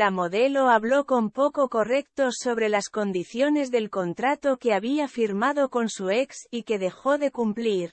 La modelo habló con poco correctos sobre las condiciones del contrato que había firmado con su ex y que dejó de cumplir.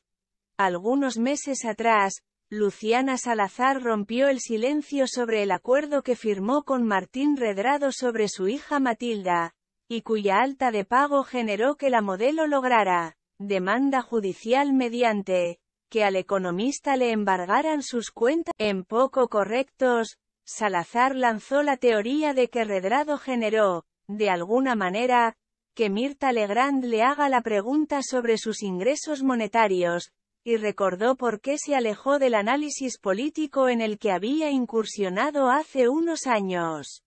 Algunos meses atrás, Luciana Salazar rompió el silencio sobre el acuerdo que firmó con Martín Redrado sobre su hija Matilda, y cuya alta de pago generó que la modelo lograra, demanda judicial mediante, que al economista le embargaran sus cuentas en poco correctos, Salazar lanzó la teoría de que Redrado generó, de alguna manera, que Mirta Legrand le haga la pregunta sobre sus ingresos monetarios, y recordó por qué se alejó del análisis político en el que había incursionado hace unos años.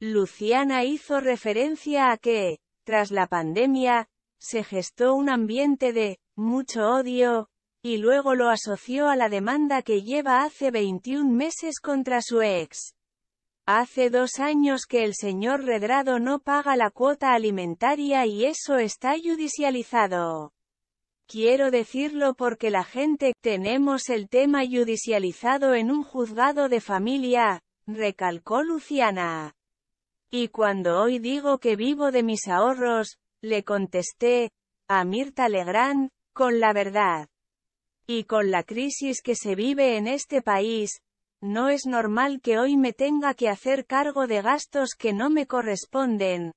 Luciana hizo referencia a que, tras la pandemia, se gestó un ambiente de mucho odio, y luego lo asoció a la demanda que lleva hace 21 meses contra su ex. Hace dos años que el señor Redrado no paga la cuota alimentaria y eso está judicializado. Quiero decirlo porque la gente, tenemos el tema judicializado en un juzgado de familia, recalcó Luciana. Y cuando hoy digo que vivo de mis ahorros, le contesté, a Mirta Legrand, con la verdad. Y con la crisis que se vive en este país, no es normal que hoy me tenga que hacer cargo de gastos que no me corresponden.